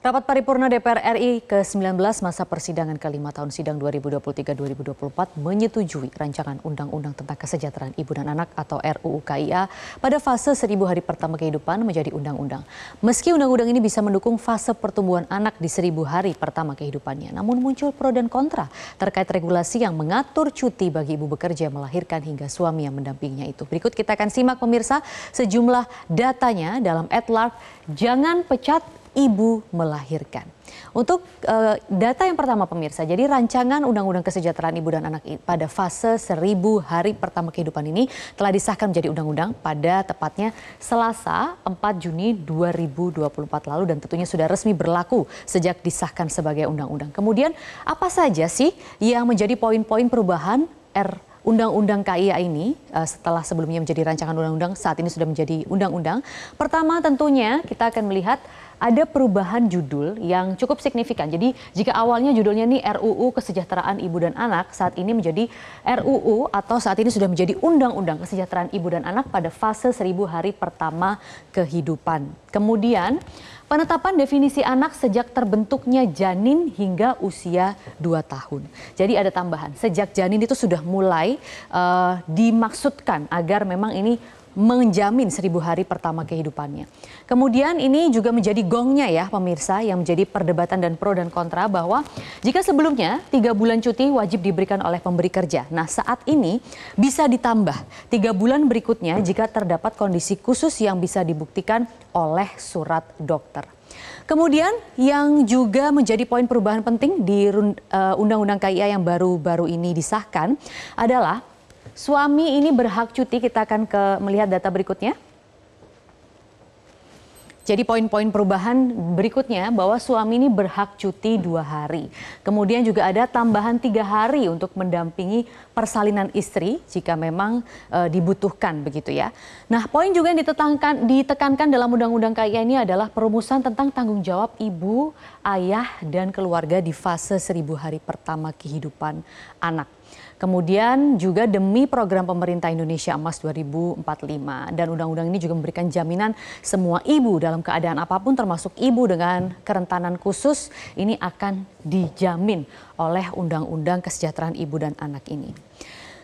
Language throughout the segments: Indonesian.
Rapat paripurna DPR RI ke-19 masa persidangan kelima tahun sidang 2023-2024 menyetujui rancangan Undang-Undang tentang Kesejahteraan Ibu dan Anak atau RUU KIA pada fase seribu hari pertama kehidupan menjadi undang-undang. Meski undang-undang ini bisa mendukung fase pertumbuhan anak di seribu hari pertama kehidupannya, namun muncul pro dan kontra terkait regulasi yang mengatur cuti bagi ibu bekerja melahirkan hingga suami yang mendampinginya itu. Berikut kita akan simak pemirsa sejumlah datanya dalam Adlark Jangan Pecat ibu melahirkan. Untuk uh, data yang pertama pemirsa, jadi rancangan Undang-Undang Kesejahteraan Ibu dan Anak pada fase seribu hari pertama kehidupan ini telah disahkan menjadi undang-undang pada tepatnya Selasa 4 Juni 2024 lalu dan tentunya sudah resmi berlaku sejak disahkan sebagai undang-undang. Kemudian apa saja sih yang menjadi poin-poin perubahan R Undang-Undang KIA ini eh, setelah sebelumnya menjadi rancangan undang-undang saat ini sudah menjadi undang-undang. Pertama tentunya kita akan melihat ada perubahan judul yang cukup signifikan. Jadi jika awalnya judulnya ini RUU Kesejahteraan Ibu dan Anak, saat ini menjadi RUU atau saat ini sudah menjadi Undang-Undang Kesejahteraan Ibu dan Anak pada fase seribu hari pertama kehidupan. Kemudian penetapan definisi anak sejak terbentuknya janin hingga usia 2 tahun. Jadi ada tambahan, sejak janin itu sudah mulai uh, dimaksudkan agar memang ini menjamin seribu hari pertama kehidupannya. Kemudian ini juga menjadi gongnya ya pemirsa yang menjadi perdebatan dan pro dan kontra bahwa jika sebelumnya tiga bulan cuti wajib diberikan oleh pemberi kerja. Nah saat ini bisa ditambah tiga bulan berikutnya jika terdapat kondisi khusus yang bisa dibuktikan oleh surat dokter. Kemudian yang juga menjadi poin perubahan penting di eh, Undang-Undang KIA yang baru-baru ini disahkan adalah Suami ini berhak cuti, kita akan ke melihat data berikutnya. Jadi poin-poin perubahan berikutnya bahwa suami ini berhak cuti dua hari. Kemudian juga ada tambahan tiga hari untuk mendampingi persalinan istri jika memang e, dibutuhkan begitu ya. Nah poin juga yang ditekankan, ditekankan dalam Undang-Undang KIA ini adalah perumusan tentang tanggung jawab ibu, ayah, dan keluarga di fase seribu hari pertama kehidupan anak. Kemudian juga demi program pemerintah Indonesia Emas 2045 dan undang-undang ini juga memberikan jaminan semua ibu dalam keadaan apapun termasuk ibu dengan kerentanan khusus ini akan dijamin oleh undang-undang kesejahteraan ibu dan anak ini.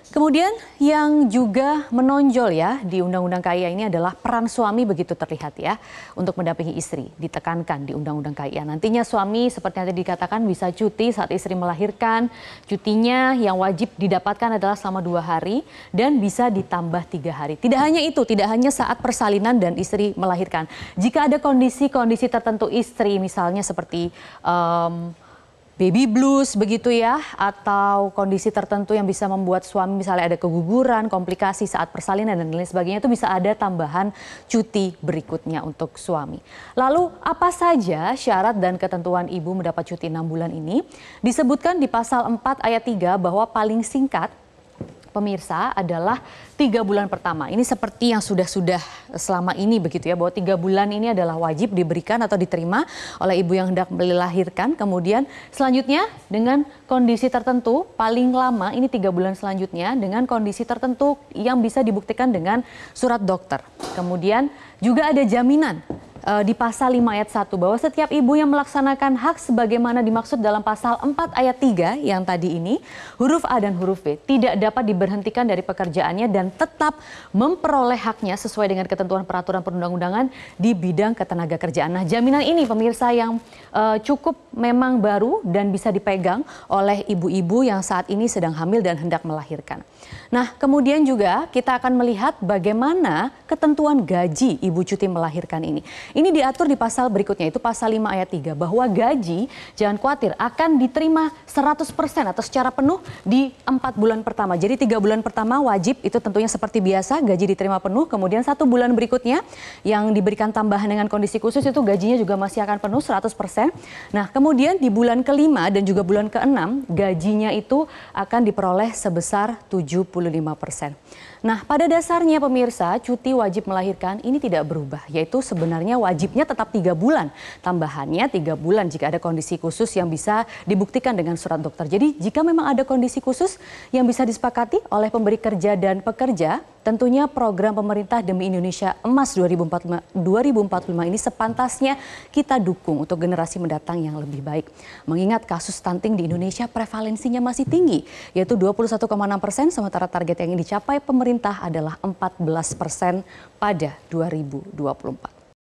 Kemudian yang juga menonjol ya di Undang-Undang KIA ini adalah peran suami begitu terlihat ya untuk mendampingi istri ditekankan di Undang-Undang KIA. Nantinya suami seperti yang tadi dikatakan bisa cuti saat istri melahirkan. Cutinya yang wajib didapatkan adalah selama dua hari dan bisa ditambah tiga hari. Tidak hanya itu, tidak hanya saat persalinan dan istri melahirkan. Jika ada kondisi-kondisi tertentu istri misalnya seperti um, baby blues begitu ya atau kondisi tertentu yang bisa membuat suami misalnya ada keguguran, komplikasi saat persalinan dan lain sebagainya itu bisa ada tambahan cuti berikutnya untuk suami. Lalu apa saja syarat dan ketentuan ibu mendapat cuti 6 bulan ini? Disebutkan di pasal 4 ayat 3 bahwa paling singkat pemirsa adalah tiga bulan pertama. Ini seperti yang sudah-sudah selama ini begitu ya, bahwa tiga bulan ini adalah wajib diberikan atau diterima oleh ibu yang hendak melahirkan. Kemudian selanjutnya dengan kondisi tertentu paling lama ini tiga bulan selanjutnya dengan kondisi tertentu yang bisa dibuktikan dengan surat dokter. Kemudian juga ada jaminan uh, di pasal 5 ayat 1 bahwa setiap ibu yang melaksanakan hak sebagaimana dimaksud dalam pasal 4 ayat 3 yang tadi ini huruf A dan huruf B tidak dapat diberhentikan dari pekerjaannya dan tetap memperoleh haknya sesuai dengan ketentuan peraturan perundang-undangan di bidang ketenaga kerjaan. Nah, jaminan ini pemirsa yang uh, cukup memang baru dan bisa dipegang oleh ibu-ibu yang saat ini sedang hamil dan hendak melahirkan. Nah, kemudian juga kita akan melihat bagaimana ketentuan gaji ibu cuti melahirkan ini. Ini diatur di pasal berikutnya itu pasal 5 ayat 3 bahwa gaji jangan khawatir akan diterima 100% atau secara penuh di 4 bulan pertama. Jadi 3 bulan pertama wajib itu tentunya seperti biasa gaji diterima penuh kemudian satu bulan berikutnya yang diberikan tambahan dengan kondisi khusus itu gajinya juga masih akan penuh 100%. Nah, kemudian di bulan kelima dan juga bulan keenam gajinya itu akan diperoleh sebesar 75%. Nah, pada dasarnya pemirsa, cuti wajib melahirkan ini tidak berubah, yaitu sebenarnya wajibnya tetap tiga bulan. Tambahannya tiga bulan jika ada kondisi khusus yang bisa dibuktikan dengan surat dokter. Jadi jika memang ada kondisi khusus yang bisa disepakati oleh pemberi kerja dan pekerja, tentunya program pemerintah demi Indonesia Emas 2045, 2045 ini sepantasnya kita dukung untuk generasi mendatang yang lebih baik. Mengingat kasus stunting di Indonesia prevalensinya masih tinggi, yaitu 21,6 persen, sementara target yang dicapai pemerintah adalah 14 persen pada 2024.